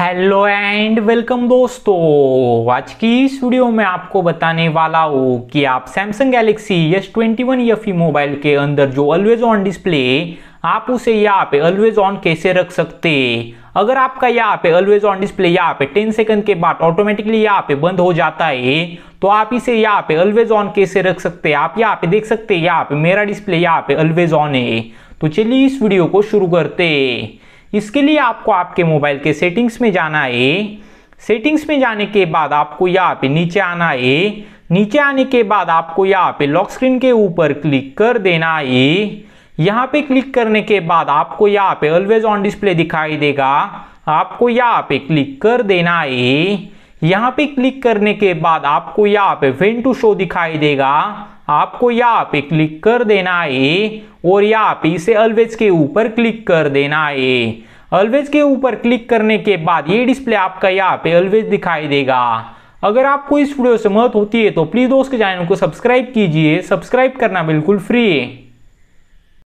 hello and welcome दोस्तों आज की इस वीडियो में आपको बताने वाला हूँ कि आप Samsung Galaxy S twenty one F mobile के अंदर जो ऑलवेज ऑन डिस्प्ले आप उसे यहाँ पे ऑलवेज ऑन कैसे रख सकते अगर आपका यहाँ पे ऑलवेज ऑन डिस्प्ले यहाँ पे 10 सेकंड के बाद ऑटोमेटिकली यहाँ पे बंद हो जाता है तो आप इसे यहाँ पे ऑलवेज ऑन कैसे रख सकते हैं आप यहाँ पे देख सकते हैं यहाँ पे मेरा डिस्प्ले यहाँ पे ऑलवेज ऑन है तो चलिए इस वीडियो को शुरू करते हैं इसके लिए आपको आपके मोबाइल के सेटिंग्स में जाना है सेटिंग्स में जाने के बाद आपको यहाँ पे नीचे आना है नीचे आने के बाद आपको यहाँ पे लॉक स्क्रीन के ऊपर क्लिक कर देना है यहाँ पे क्लिक करने के बाद आपको यहाँ पे ऑलवेज ऑन डिस्प्ले दिखाई देगा आपको यहाँ पे क्लिक कर देना है यहाँ पे क्लिक करने के बाद आपको यहाँ पे वेन टू शो दिखाई देगा आपको यहाँ पे क्लिक कर देना है और यहाँ पे इसे अलवेज के ऊपर क्लिक कर देना है अलवेज के ऊपर क्लिक करने के बाद ये डिस्प्ले आपका यहाँ पे अलवेज दिखाई देगा अगर आपको इस वीडियो से मदद होती है तो प्लीज़ दोस्त के चैनल को सब्सक्राइब कीजिए सब्सक्राइब करना बिल्कुल फ्री है